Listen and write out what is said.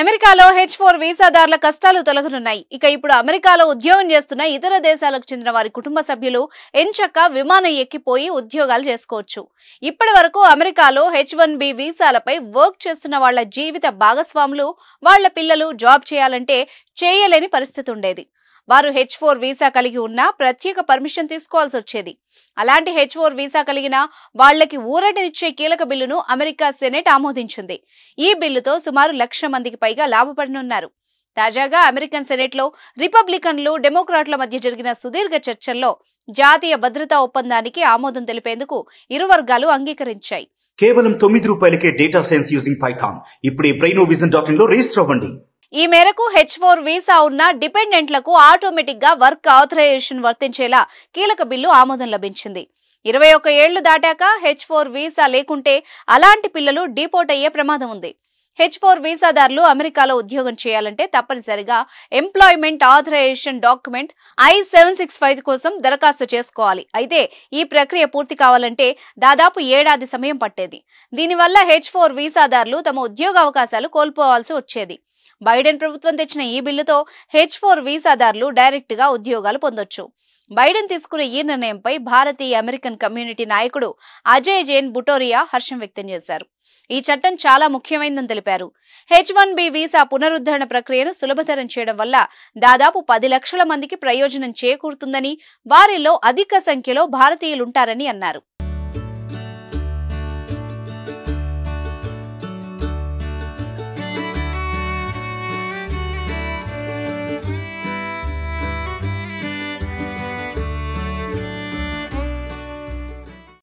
అమెరికాలో H four వీసాదారుల కష్టాలు తొలగనున్నాయి ఇక ఇప్పుడు అమెరికాలో ఉద్యోగం చేస్తున్న ఇతర దేశాలకు చెందిన వారి కుటుంబ సభ్యులు ఎంచక్క విమానం ఎక్కిపోయి ఉద్యోగాలు చేసుకోవచ్చు ఇప్పటి వరకు అమెరికాలో హెచ్ వన్ బి వీసాలపై వర్క్ చేస్తున్న వాళ్ల జీవిత భాగస్వాములు వాళ్ల పిల్లలు జాబ్ చేయాలంటే చేయలేని పరిస్థితి ఉండేది వారు హెచ్ ఫోర్ వీసా కలిగి ఉన్నా ప్రత్యేక పర్మిషన్ తీసుకోవాల్సి వచ్చేది అలాంటి హెచ్ ఫోర్ వీసా కలిగిన వాళ్లకి ఊరటనిచ్చే కీలక బిల్లును అమెరికా సెనెట్ ఆమోదించింది ఈ బిల్లుతో సుమారు లక్ష మందికి పైగా లాభపడనున్నారు తాజాగా అమెరికన్ సెనేట్లో రిపబ్లికన్లు డెమోక్రాట్ల మధ్య జరిగిన సుదీర్ఘ చర్చల్లో జాతీయ భద్రతా ఒప్పందానికి ఆమోదం తెలిపేందుకు ఇరు వర్గాలు అంగీకరించాయి కేవలం తొమ్మిది రూపాయలకే డేటా సైన్స్ యూజింగ్ పైథాన్ ఇప్పుడే లో రిజిస్టర్ అవ్వండి ఈ మేరకు హెచ్ ఫోర్ వీసా ఉన్న డిపెండెంట్లకు ఆటోమేటిక్ గా వర్క్ ఆథరైజేషన్ వర్తించేలా కీలక బిల్లు ఆమోదం లభించింది ఇరవై ఒక్క ఏళ్లు దాటాక హెచ్ ఫోర్ వీసా లేకుంటే అలాంటి పిల్లలు డీపోర్ట్ అయ్యే ప్రమాదం ఉంది హెచ్ ఫోర్ వీసాదారులు అమెరికాలో ఉద్యోగం చేయాలంటే తప్పనిసరిగా employment authorisation document I seven six five కోసం దరఖాస్తు చేసుకోవాలి అయితే ఈ ప్రక్రియ పూర్తి కావాలంటే దాదాపు ఏడాది సమయం పట్టేది దీనివల్ల హెచ్ ఫోర్ వీసాదారులు తమ ఉద్యోగ అవకాశాలు కోల్పోవాల్సి వచ్చేది బైడెన్ ప్రభుత్వం తెచ్చిన ఈ బిల్లుతో హెచ్ ఫోర్ వీసాదారులు డైరెక్ట్గా ఉద్యోగాలు పొందొచ్చు బైడెన్ తీసుకున్న ఈ నిర్ణయంపై భారతీయ అమెరికన్ కమ్యూనిటీ నాయకుడు అజయ్ జైన్ బుటోరియా హర్షం వ్యక్తం చేశారు ఈ చట్టం చాలా ముఖ్యమైందని తెలిపారు హెచ్ వన్ బి వీసా పునరుద్ధరణ ప్రక్రియను సులభతరం చేయడం వల్ల దాదాపు పది లక్షల మందికి ప్రయోజనం చేకూరుతుందని వారిలో అధిక సంఖ్యలో భారతీయులుంటారని అన్నారు